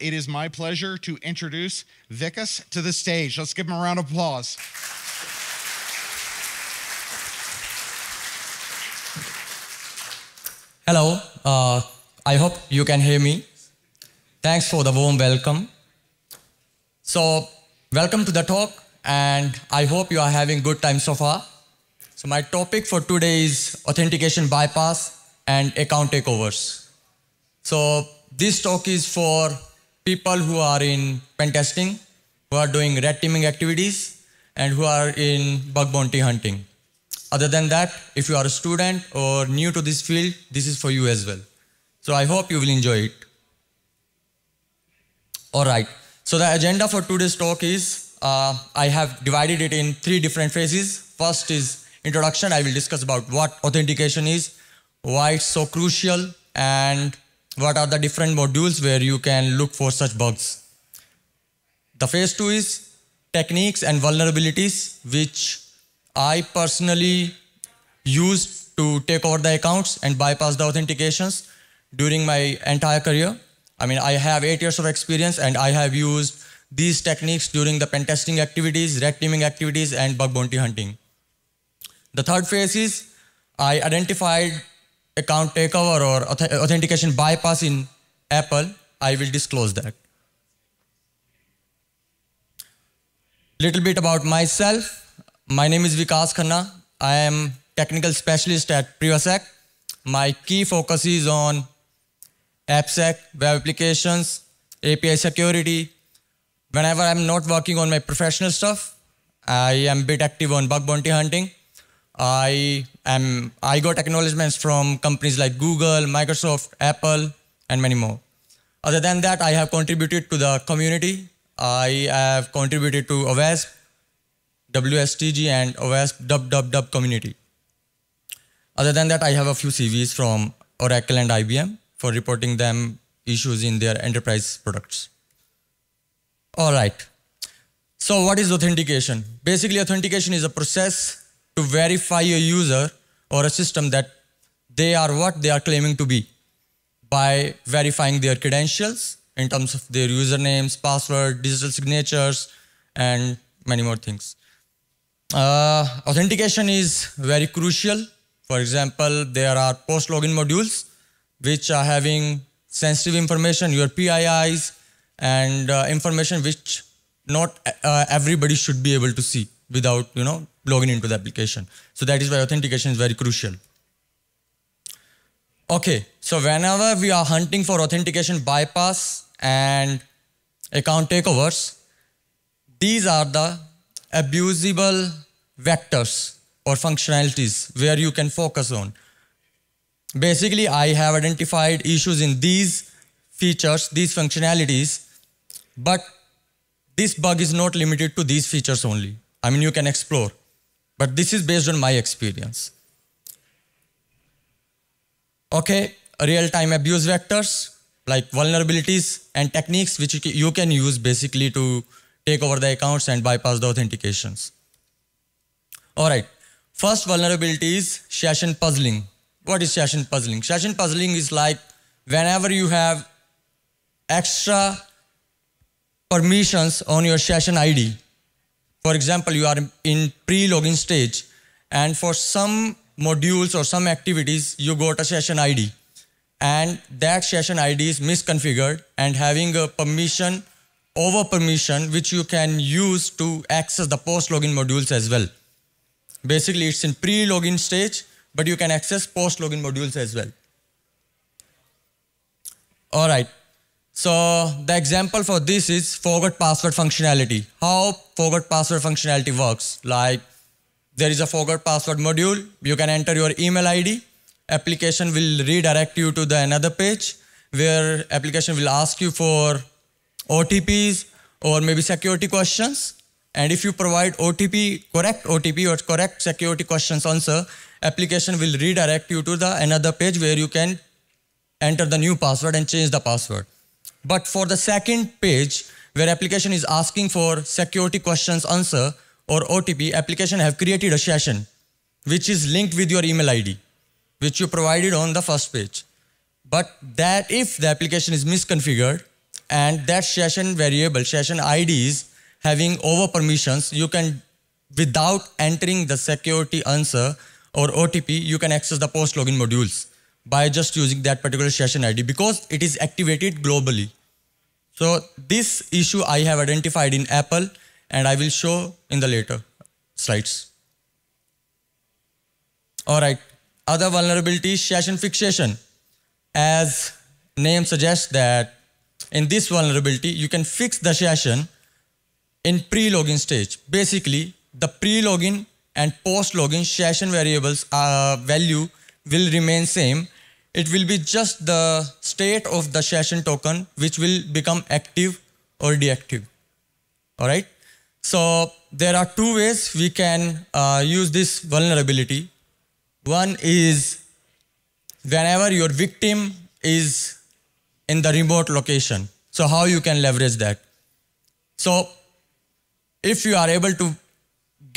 It is my pleasure to introduce Vikas to the stage. Let's give him a round of applause. Hello. Uh, I hope you can hear me. Thanks for the warm welcome. So, welcome to the talk, and I hope you are having good time so far. So, my topic for today is authentication bypass and account takeovers. So, this talk is for people who are in pen testing, who are doing red teaming activities, and who are in bug bounty hunting. Other than that, if you are a student or new to this field, this is for you as well. So I hope you will enjoy it. All right. So the agenda for today's talk is uh, I have divided it in three different phases. First is introduction. I will discuss about what authentication is, why it's so crucial, and what are the different modules where you can look for such bugs. The phase two is techniques and vulnerabilities, which I personally used to take over the accounts and bypass the authentications during my entire career. I mean, I have eight years of experience and I have used these techniques during the pen testing activities, red teaming activities, and bug bounty hunting. The third phase is I identified account takeover or authentication bypass in Apple, I will disclose that. Little bit about myself. My name is Vikas Khanna. I am technical specialist at Privasec. My key focus is on AppSec, web applications, API security. Whenever I'm not working on my professional stuff, I am bit active on bug bounty hunting. I am I got acknowledgments from companies like Google, Microsoft, Apple, and many more. Other than that, I have contributed to the community. I have contributed to OWASP, WSTG, and OWASP WWW community. Other than that, I have a few CVs from Oracle and IBM for reporting them issues in their enterprise products. All right. So what is authentication? Basically, authentication is a process to verify a user or a system that they are what they are claiming to be by verifying their credentials in terms of their usernames, password, digital signatures, and many more things. Uh, authentication is very crucial. For example, there are post-login modules which are having sensitive information, your PIIs, and uh, information which not uh, everybody should be able to see without, you know, logging into the application. So that is why authentication is very crucial. Okay, so whenever we are hunting for authentication bypass and account takeovers, these are the abusable vectors or functionalities where you can focus on. Basically, I have identified issues in these features, these functionalities, but this bug is not limited to these features only. I mean, you can explore. But this is based on my experience. Okay, real-time abuse vectors like vulnerabilities and techniques which you can use basically to take over the accounts and bypass the authentications. All right, first vulnerability is session puzzling. What is session puzzling? Session puzzling is like whenever you have extra permissions on your session ID, for example, you are in pre-login stage and for some modules or some activities, you got a session ID and that session ID is misconfigured and having a permission over permission which you can use to access the post-login modules as well. Basically, it's in pre-login stage, but you can access post-login modules as well. All right. So the example for this is forgot password functionality. How forgot password functionality works. Like there is a forgot password module. You can enter your email ID. Application will redirect you to the another page where application will ask you for OTPs or maybe security questions. And if you provide OTP, correct OTP or correct security questions answer, application will redirect you to the another page where you can enter the new password and change the password. But for the second page, where application is asking for security questions answer or OTP, application have created a session which is linked with your email ID, which you provided on the first page. But that if the application is misconfigured and that session variable, session ID is having over permissions, you can, without entering the security answer or OTP, you can access the post login modules by just using that particular session ID because it is activated globally. So this issue I have identified in Apple and I will show in the later slides. All right, other vulnerability, session fixation. As name suggests that in this vulnerability, you can fix the session in pre-login stage. Basically, the pre-login and post-login session variables uh, value will remain same it will be just the state of the session token which will become active or deactive all right so there are two ways we can uh, use this vulnerability one is whenever your victim is in the remote location so how you can leverage that so if you are able to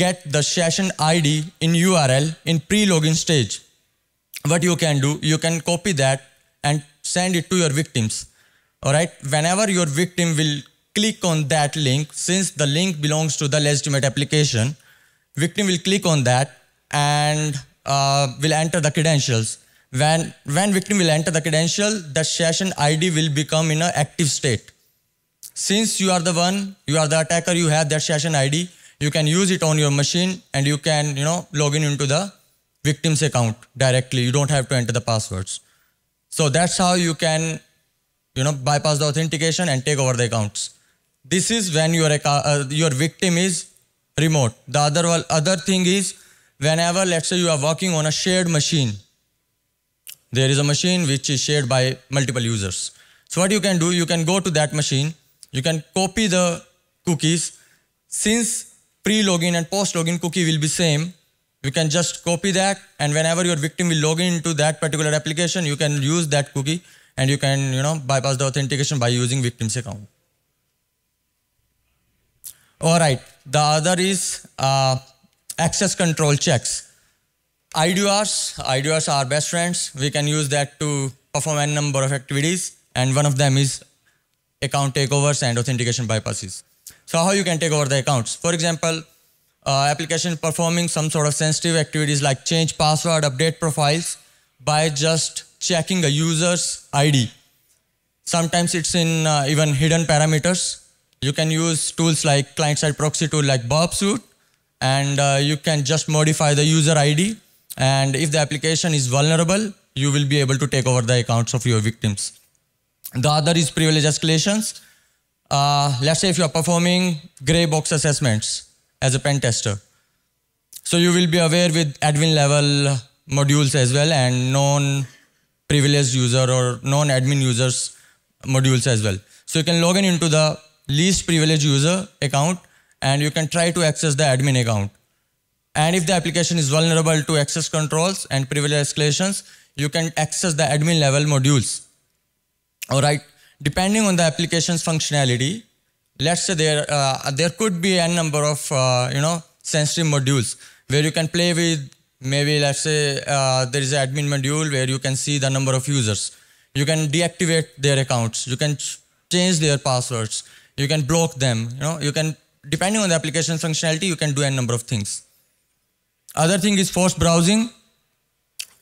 get the session id in url in pre-login stage what you can do, you can copy that and send it to your victims. All right. Whenever your victim will click on that link, since the link belongs to the legitimate application, victim will click on that and uh, will enter the credentials. When, when victim will enter the credential, the session ID will become in an active state. Since you are the one, you are the attacker, you have that session ID, you can use it on your machine and you can, you know, log in into the victim's account directly. You don't have to enter the passwords. So that's how you can, you know, bypass the authentication and take over the accounts. This is when your uh, your victim is remote. The other other thing is whenever let's say you are working on a shared machine. There is a machine which is shared by multiple users. So what you can do, you can go to that machine, you can copy the cookies. Since pre-login and post-login cookie will be same, you can just copy that and whenever your victim will log into that particular application, you can use that cookie and you can you know, bypass the authentication by using victim's account. All right, the other is uh, access control checks. IDRs, IDRs are best friends. We can use that to perform a number of activities and one of them is account takeovers and authentication bypasses. So how you can take over the accounts? For example, uh, application performing some sort of sensitive activities like change password, update profiles by just checking a user's ID. Sometimes it's in uh, even hidden parameters. You can use tools like client-side proxy tool like Bobsuit, and uh, you can just modify the user ID. And if the application is vulnerable, you will be able to take over the accounts of your victims. The other is privilege escalations. Uh, let's say if you are performing gray box assessments, as a pen tester. So you will be aware with admin level modules as well and non-privileged user or non-admin users modules as well. So you can log in into the least privileged user account and you can try to access the admin account. And if the application is vulnerable to access controls and privilege escalations, you can access the admin level modules. All right. Depending on the application's functionality, let's say there uh, there could be n number of uh, you know sensory modules where you can play with maybe let's say uh, there is an admin module where you can see the number of users you can deactivate their accounts you can ch change their passwords you can block them you know you can depending on the application functionality you can do a number of things other thing is forced browsing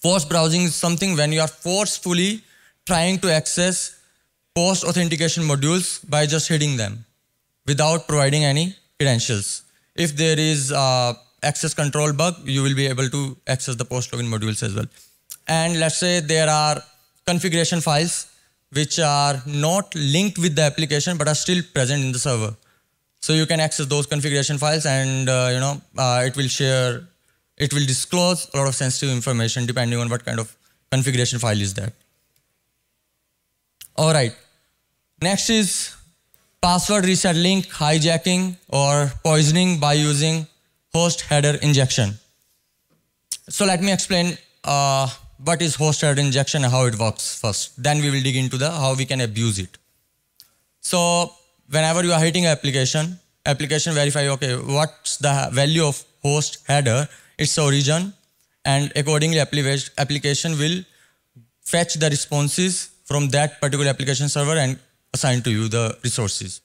forced browsing is something when you are forcefully trying to access post authentication modules by just hitting them without providing any credentials. If there is access control bug, you will be able to access the post login modules as well. And let's say there are configuration files which are not linked with the application but are still present in the server. So you can access those configuration files and uh, you know uh, it will share, it will disclose a lot of sensitive information depending on what kind of configuration file is there. All right. Next is password reset link hijacking or poisoning by using host header injection. So let me explain uh, what is host header injection and how it works first. Then we will dig into the how we can abuse it. So whenever you are hitting an application, application verify, okay, what's the value of host header, its origin, and accordingly application will fetch the responses from that particular application server and assign to you the resources.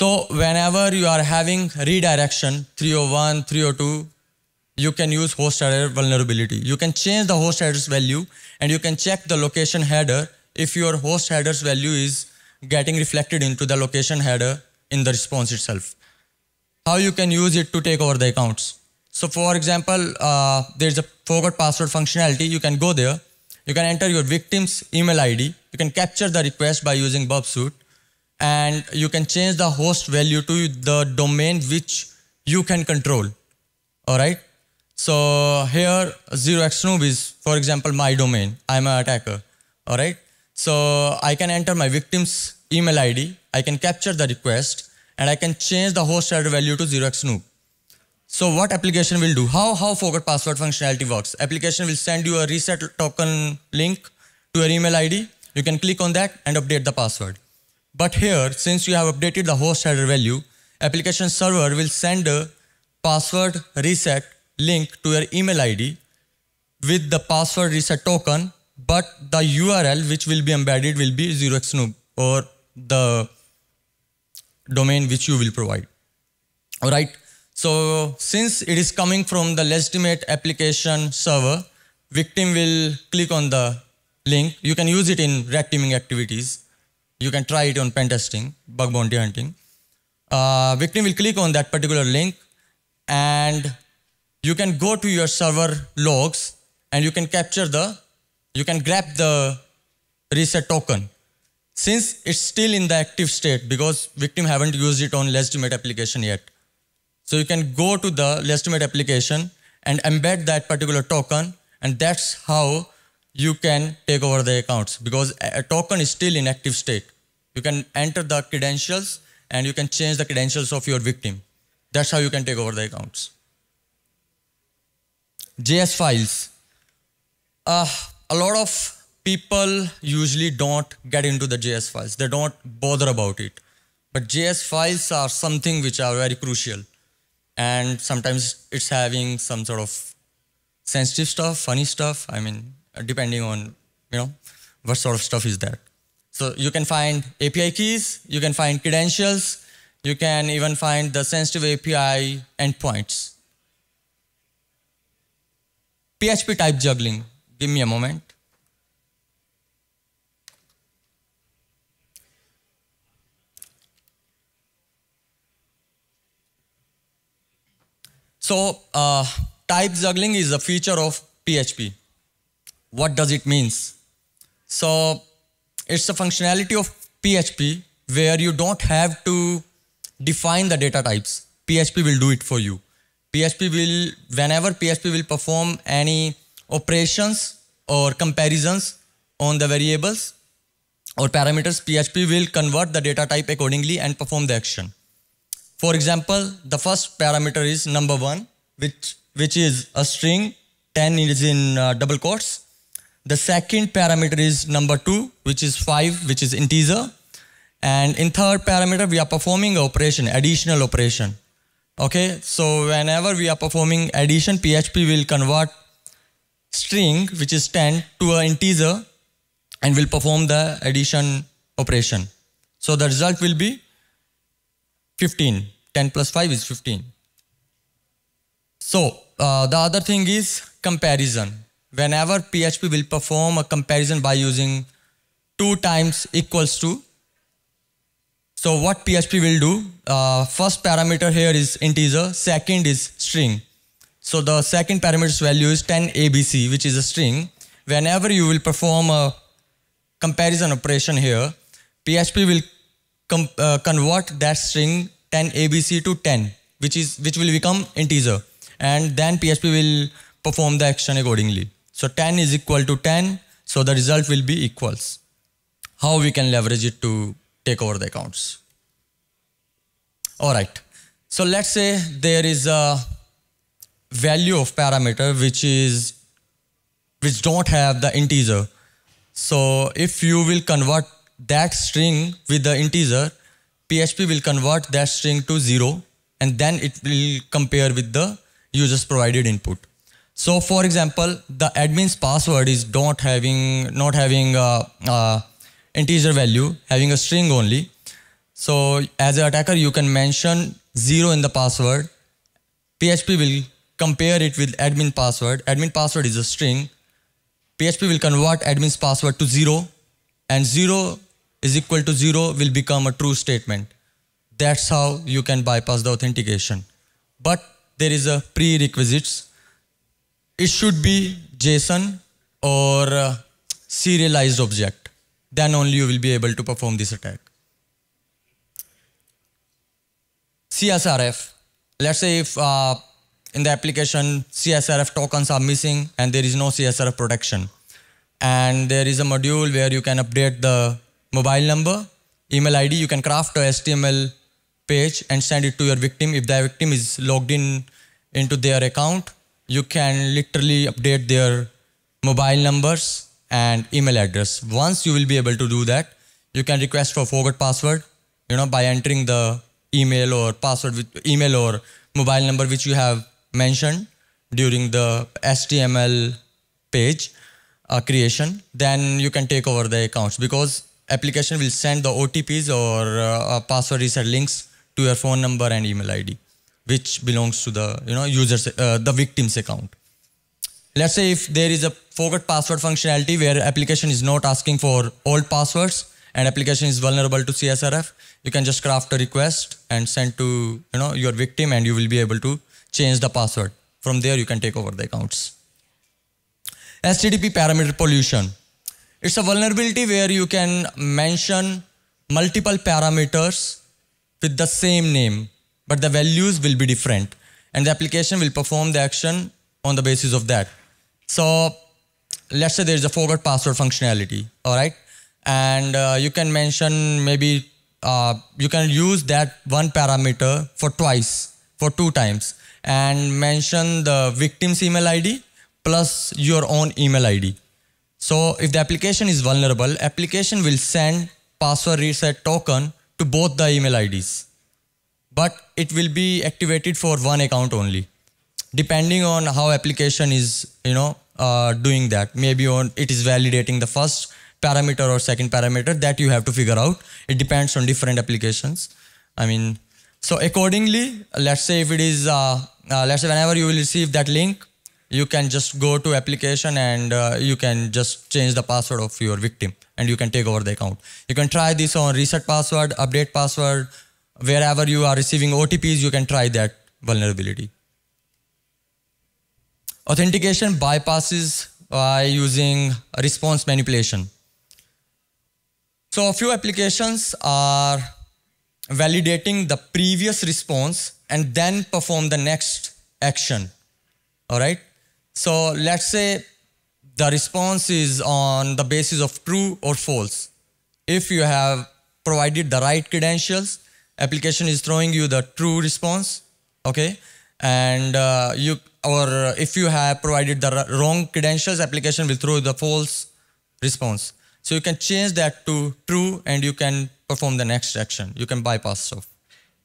So whenever you are having redirection 301, 302, you can use host error vulnerability. You can change the host header's value and you can check the location header if your host header's value is getting reflected into the location header in the response itself. How you can use it to take over the accounts. So for example, uh, there's a forgot password functionality. You can go there you can enter your victim's email ID. You can capture the request by using Bobsuit. And you can change the host value to the domain which you can control. All right. So here 0xnoob is, for example, my domain. I'm an attacker. All right. So I can enter my victim's email ID. I can capture the request and I can change the host header value to 0xnoob. So what application will do? How, how forgot password functionality works? Application will send you a reset token link to your email ID. You can click on that and update the password. But here, since you have updated the host header value, application server will send a password reset link to your email ID with the password reset token, but the URL which will be embedded will be 0xnoob or the domain which you will provide. All right. So since it is coming from the legitimate application server, victim will click on the link. You can use it in red teaming activities. You can try it on pen testing, bug bounty hunting. Uh, victim will click on that particular link and you can go to your server logs and you can capture the, you can grab the reset token. Since it's still in the active state because victim haven't used it on legitimate application yet. So you can go to the legitimate application and embed that particular token, and that's how you can take over the accounts because a token is still in active state. You can enter the credentials and you can change the credentials of your victim. That's how you can take over the accounts. JS files. Uh, a lot of people usually don't get into the JS files. They don't bother about it. But JS files are something which are very crucial and sometimes it's having some sort of sensitive stuff, funny stuff. I mean, uh, depending on you know what sort of stuff is there. So you can find API keys, you can find credentials, you can even find the sensitive API endpoints. PHP type juggling. Give me a moment. So uh, type juggling is a feature of PHP. What does it means? So it's a functionality of PHP where you don't have to define the data types. PHP will do it for you. PHP will, whenever PHP will perform any operations or comparisons on the variables or parameters, PHP will convert the data type accordingly and perform the action. For example, the first parameter is number one, which, which is a string, 10 is in uh, double quotes. The second parameter is number two, which is five, which is integer. And in third parameter, we are performing operation, additional operation. Okay, so whenever we are performing addition, PHP will convert string, which is 10, to an integer and will perform the addition operation. So the result will be 15. 10 plus 5 is 15. So uh, the other thing is comparison. Whenever PHP will perform a comparison by using 2 times equals to. So what PHP will do, uh, first parameter here is integer, second is string. So the second parameter's value is 10 ABC, which is a string. Whenever you will perform a comparison operation here, PHP will uh, convert that string 10 abc to 10 which is which will become integer and then PHP will perform the action accordingly. So 10 is equal to 10 so the result will be equals. How we can leverage it to take over the accounts. Alright so let's say there is a value of parameter which is which don't have the integer. So if you will convert that string with the integer, PHP will convert that string to zero and then it will compare with the user's provided input. So for example, the admin's password is not having, not having a, uh, a uh, integer value, having a string only. So as an attacker, you can mention zero in the password. PHP will compare it with admin password. Admin password is a string. PHP will convert admin's password to zero and zero is equal to 0 will become a true statement. That's how you can bypass the authentication. But there is a prerequisites. It should be JSON or serialized object. Then only you will be able to perform this attack. CSRF. Let's say if uh, in the application CSRF tokens are missing and there is no CSRF protection. And there is a module where you can update the mobile number, email ID. You can craft a HTML page and send it to your victim. If the victim is logged in into their account, you can literally update their mobile numbers and email address. Once you will be able to do that, you can request for forgot password, you know, by entering the email or password with email or mobile number which you have mentioned during the HTML page uh, creation, then you can take over the accounts because application will send the OTPs or uh, uh, password reset links to your phone number and email ID, which belongs to the you know user's uh, the victim's account. Let's say if there is a forget password functionality where application is not asking for old passwords and application is vulnerable to CSRF, you can just craft a request and send to you know your victim and you will be able to change the password. From there, you can take over the accounts. HTTP parameter pollution. It's a vulnerability where you can mention multiple parameters with the same name, but the values will be different. And the application will perform the action on the basis of that. So let's say there's a forgot password functionality, all right? And uh, you can mention maybe uh, you can use that one parameter for twice, for two times, and mention the victim's email ID plus your own email ID. So if the application is vulnerable, application will send password reset token to both the email IDs. But it will be activated for one account only, depending on how application is, you know, uh, doing that. Maybe on it is validating the first parameter or second parameter that you have to figure out. It depends on different applications. I mean, so accordingly, let's say if it is, uh, uh, let's say whenever you will receive that link, you can just go to application and uh, you can just change the password of your victim and you can take over the account. You can try this on reset password, update password, wherever you are receiving OTPs, you can try that vulnerability. Authentication bypasses by using response manipulation. So a few applications are validating the previous response and then perform the next action. All right. So let's say the response is on the basis of true or false. If you have provided the right credentials, application is throwing you the true response, okay? And uh, you, or if you have provided the wrong credentials, application will throw the false response. So you can change that to true and you can perform the next action. You can bypass stuff.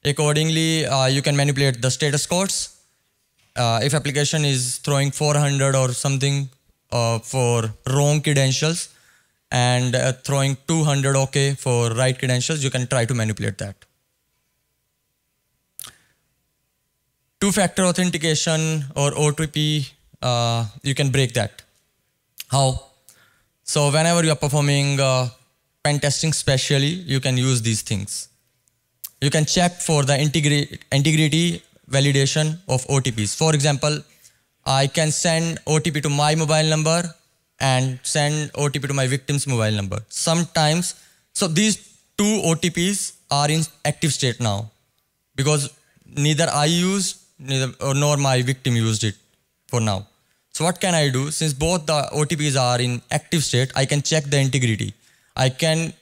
Accordingly, uh, you can manipulate the status codes uh, if application is throwing 400 or something uh, for wrong credentials and uh, throwing 200 okay for right credentials, you can try to manipulate that. Two-factor authentication or OTP, uh, you can break that. How? So whenever you are performing uh, pen testing specially, you can use these things. You can check for the integri integrity validation of OTPs. For example, I can send OTP to my mobile number and send OTP to my victim's mobile number. Sometimes, so these two OTPs are in active state now because neither I used neither nor my victim used it for now. So what can I do? Since both the OTPs are in active state, I can check the integrity. I can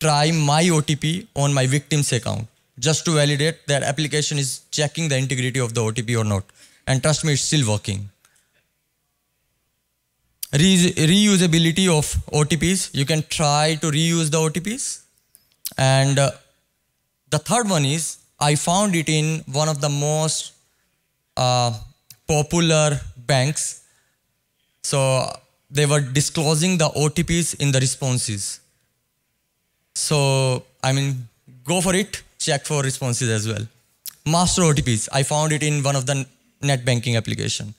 try my OTP on my victim's account just to validate that application is checking the integrity of the OTP or not. And trust me, it's still working. Re reusability of OTPs. You can try to reuse the OTPs. And uh, the third one is I found it in one of the most uh, popular banks. So they were disclosing the OTPs in the responses. So, I mean, go for it check for responses as well. Master OTPs, I found it in one of the net banking application.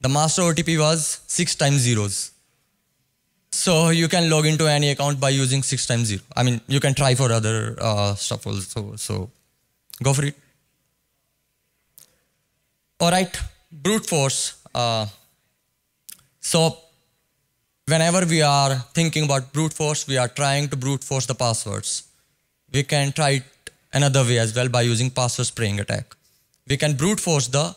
The master OTP was six times zeros. So you can log into any account by using six times zero. I mean, you can try for other uh, stuff also. So go for it. All right, brute force. Uh, so whenever we are thinking about brute force, we are trying to brute force the passwords. We can try another way as well by using password spraying attack. We can brute force the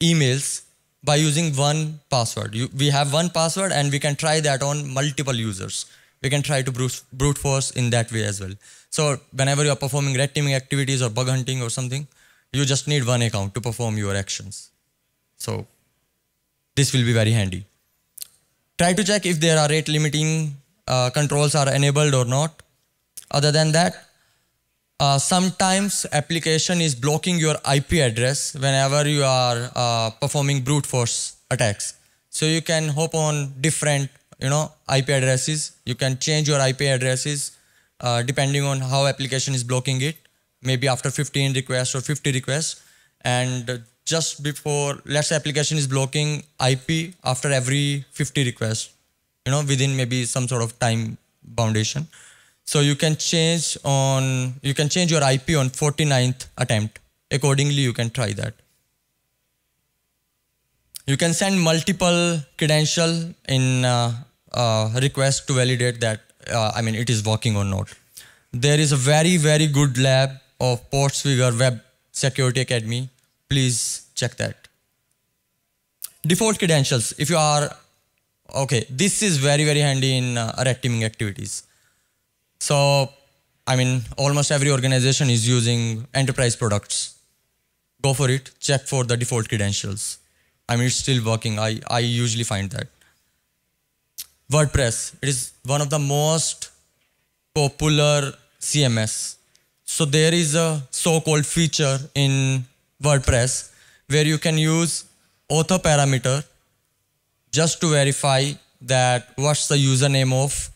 emails by using one password. You, we have one password and we can try that on multiple users. We can try to brute, brute force in that way as well. So whenever you are performing red teaming activities or bug hunting or something, you just need one account to perform your actions. So this will be very handy. Try to check if there are rate limiting uh, controls are enabled or not. Other than that, uh, sometimes application is blocking your IP address whenever you are uh, performing brute force attacks. So you can hop on different, you know, IP addresses. You can change your IP addresses uh, depending on how application is blocking it. Maybe after 15 requests or 50 requests. And just before, let's say application is blocking IP after every 50 requests, you know, within maybe some sort of time foundation. So you can change on you can change your IP on 49th attempt. Accordingly, you can try that. You can send multiple credential in uh, uh, request to validate that uh, I mean it is working or not. There is a very very good lab of Vigor Web Security Academy. Please check that. Default credentials. If you are okay, this is very very handy in uh, red teaming activities so, I mean, almost every organization is using enterprise products. Go for it, check for the default credentials. I mean, it's still working. I, I usually find that. WordPress, it is one of the most popular CMS. So there is a so-called feature in WordPress where you can use author parameter just to verify that what's the username of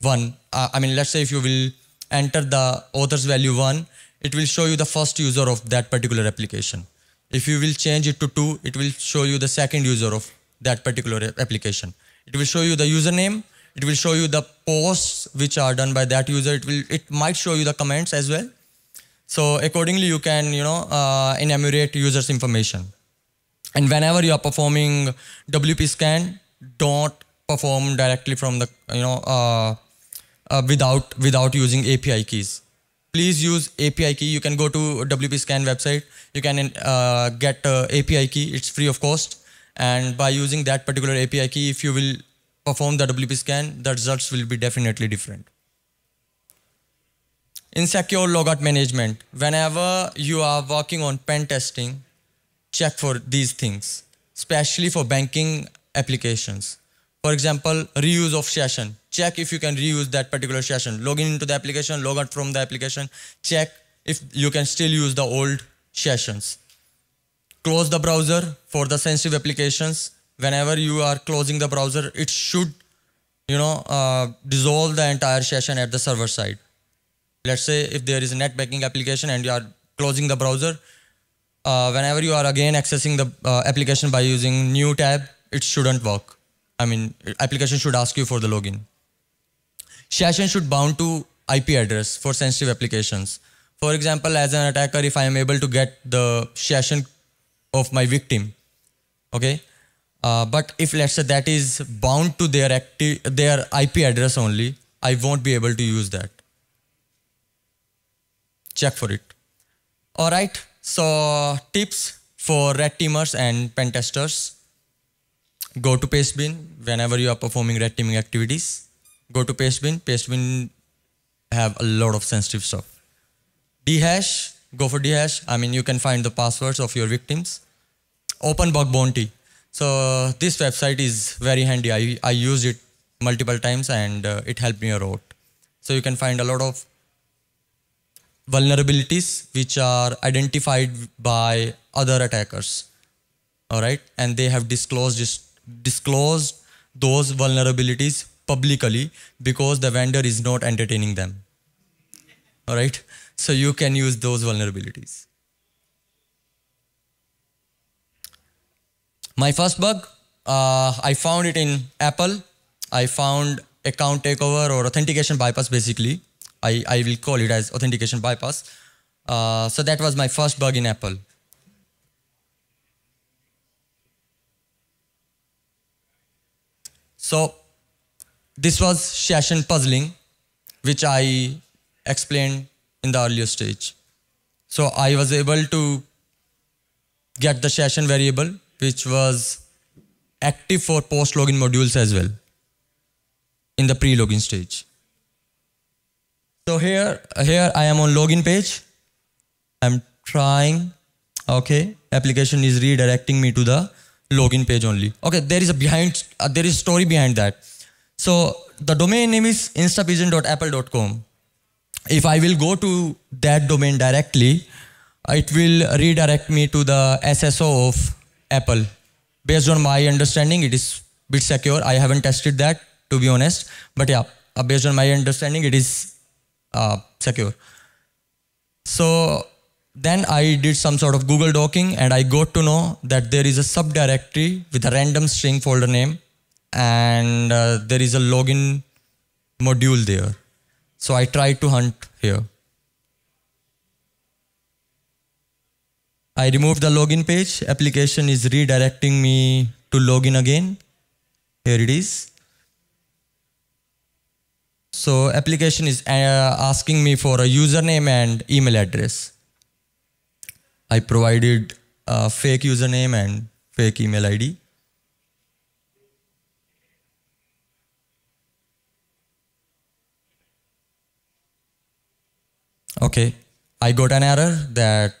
one uh, I mean, let's say if you will enter the author's value 1, it will show you the first user of that particular application. If you will change it to 2, it will show you the second user of that particular application. It will show you the username. It will show you the posts which are done by that user. It will. It might show you the comments as well. So accordingly, you can you know uh, enumerate users' information. And whenever you are performing WP scan, don't perform directly from the you know uh, uh, without without using API keys. Please use API key. You can go to WP Scan website. You can uh, get uh, API key. It's free of cost. And by using that particular API key, if you will perform the WP scan, the results will be definitely different. Insecure logout management. Whenever you are working on pen testing, check for these things, especially for banking applications. For example, reuse of session. Check if you can reuse that particular session. Log in into the application, log out from the application. Check if you can still use the old sessions. Close the browser for the sensitive applications. Whenever you are closing the browser, it should, you know, uh, dissolve the entire session at the server side. Let's say if there is a net banking application and you are closing the browser, uh, whenever you are again accessing the uh, application by using new tab, it shouldn't work. I mean, application should ask you for the login. Session should bound to IP address for sensitive applications. For example, as an attacker, if I am able to get the session of my victim, okay, uh, but if let's say that is bound to their active their IP address only, I won't be able to use that. Check for it. All right. So tips for red teamers and pen testers go to pastebin whenever you are performing red teaming activities go to pastebin pastebin have a lot of sensitive stuff DHash, go for DHash. i mean you can find the passwords of your victims open bug bounty so this website is very handy i, I used it multiple times and uh, it helped me a lot so you can find a lot of vulnerabilities which are identified by other attackers all right and they have disclosed disclose those vulnerabilities publicly because the vendor is not entertaining them. All right? So you can use those vulnerabilities. My first bug, uh, I found it in Apple. I found account takeover or authentication bypass basically. I, I will call it as authentication bypass. Uh, so that was my first bug in Apple. So this was session puzzling, which I explained in the earlier stage. So I was able to get the session variable, which was active for post-login modules as well in the pre-login stage. So here, here I am on login page. I'm trying, okay, application is redirecting me to the login page only. Okay, there is a behind, uh, there is story behind that. So the domain name is instapigeon.apple.com. If I will go to that domain directly, it will redirect me to the SSO of Apple. Based on my understanding, it is bit secure. I haven't tested that to be honest, but yeah, uh, based on my understanding, it is uh, secure. So then I did some sort of Google docking and I got to know that there is a subdirectory with a random string folder name and uh, there is a login module there. So I tried to hunt here. I removed the login page. Application is redirecting me to login again. Here it is. So application is uh, asking me for a username and email address. I provided a fake username and fake email ID. Okay, I got an error that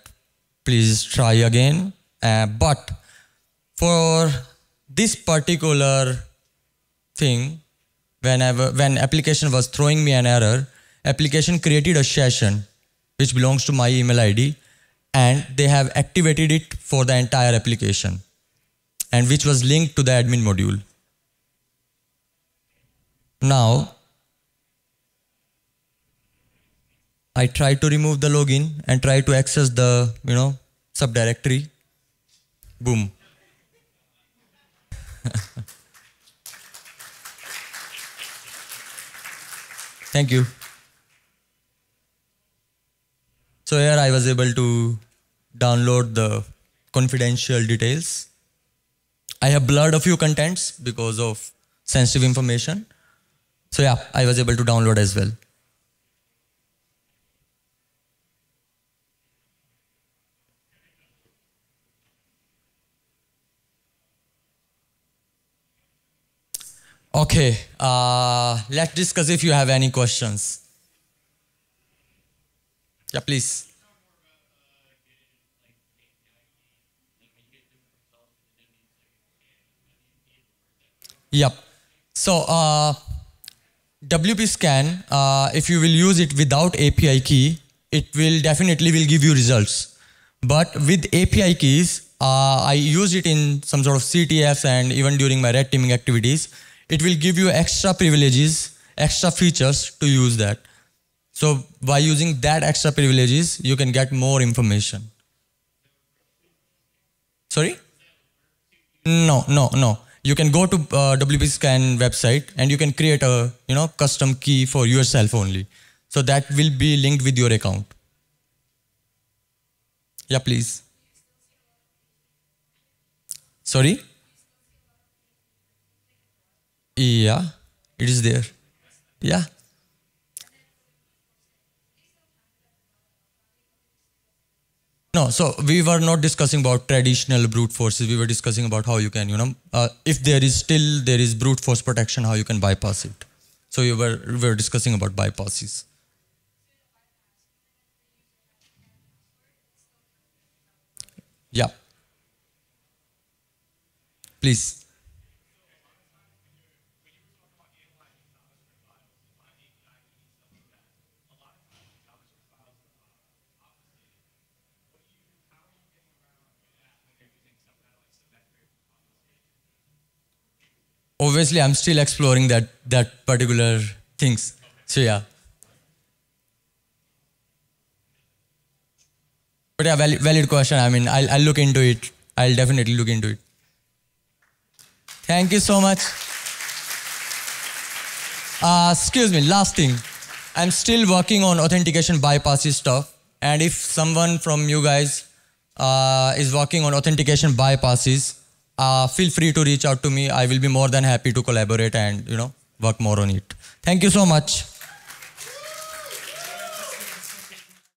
please try again. Uh, but for this particular thing, whenever when application was throwing me an error, application created a session which belongs to my email ID and they have activated it for the entire application and which was linked to the admin module. Now, I try to remove the login and try to access the, you know, subdirectory. Boom. Thank you. So here I was able to download the confidential details. I have blurred a few contents because of sensitive information. So yeah, I was able to download as well. Okay, uh, let's discuss if you have any questions. Yeah, please. Yep. So uh, WP scan, uh, if you will use it without API key, it will definitely will give you results. But with API keys, uh, I use it in some sort of CTFs and even during my red teaming activities. It will give you extra privileges, extra features to use that. So by using that extra privileges, you can get more information. Sorry? No, no, no. You can go to uh, WP Scan website and you can create a you know custom key for yourself only. So that will be linked with your account. Yeah, please. Sorry? Yeah, it is there. Yeah. No, so we were not discussing about traditional brute forces. We were discussing about how you can, you know, uh, if there is still there is brute force protection, how you can bypass it. So you were we were discussing about bypasses. Yeah. Please. obviously I'm still exploring that that particular things. So yeah. But yeah, valid, valid question. I mean, I'll, I'll look into it. I'll definitely look into it. Thank you so much. Uh, excuse me, last thing. I'm still working on authentication bypasses stuff. And if someone from you guys uh, is working on authentication bypasses, uh, feel free to reach out to me. I will be more than happy to collaborate and you know work more on it. Thank you so much.